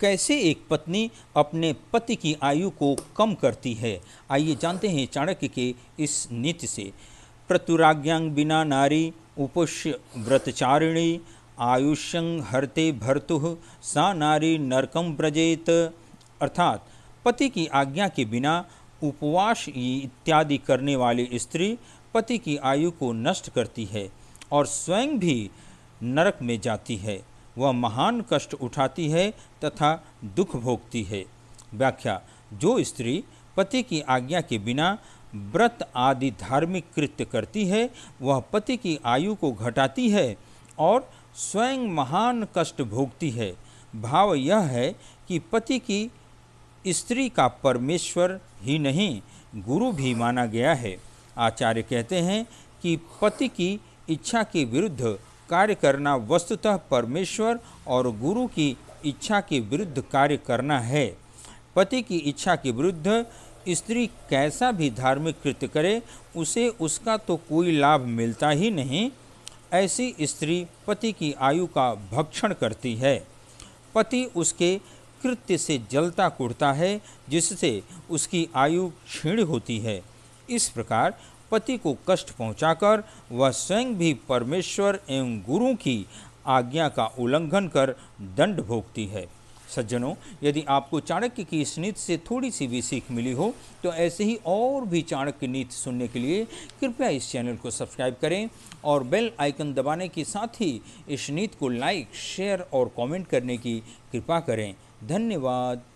कैसे एक पत्नी अपने पति की आयु को कम करती है आइए जानते हैं चाणक्य के इस नीति से प्रतुराज्ञांग बिना नारी उपुष्य व्रतचारिणी आयुष्यं हरते भर्तु सा नारी नरकम ब्रजेत अर्थात पति की आज्ञा के बिना उपवास इत्यादि करने वाली स्त्री पति की आयु को नष्ट करती है और स्वयं भी नरक में जाती है वह महान कष्ट उठाती है तथा दुख भोगती है व्याख्या जो स्त्री पति की आज्ञा के बिना व्रत आदि धार्मिक कृत्य करती है वह पति की आयु को घटाती है और स्वयं महान कष्ट भोगती है भाव यह है कि पति की स्त्री का परमेश्वर ही नहीं गुरु भी माना गया है आचार्य कहते हैं कि पति की इच्छा के विरुद्ध कार्य करना वस्तुतः परमेश्वर और गुरु की इच्छा के विरुद्ध कार्य करना है पति की इच्छा के विरुद्ध स्त्री कैसा भी धार्मिक कृत्य करे उसे उसका तो कोई लाभ मिलता ही नहीं ऐसी स्त्री पति की आयु का भक्षण करती है पति उसके कृत्य से जलता कुड़ता है जिससे उसकी आयु क्षीण होती है इस प्रकार पति को कष्ट पहुंचाकर वह स्वयं भी परमेश्वर एवं गुरु की आज्ञा का उल्लंघन कर दंड भोगती है सज्जनों यदि आपको चाणक्य की इस नीति से थोड़ी सी भी सीख मिली हो तो ऐसे ही और भी चाणक्य नीति सुनने के लिए कृपया इस चैनल को सब्सक्राइब करें और बेल आइकन दबाने के साथ ही इस नीति को लाइक शेयर और कमेंट करने की कृपा करें धन्यवाद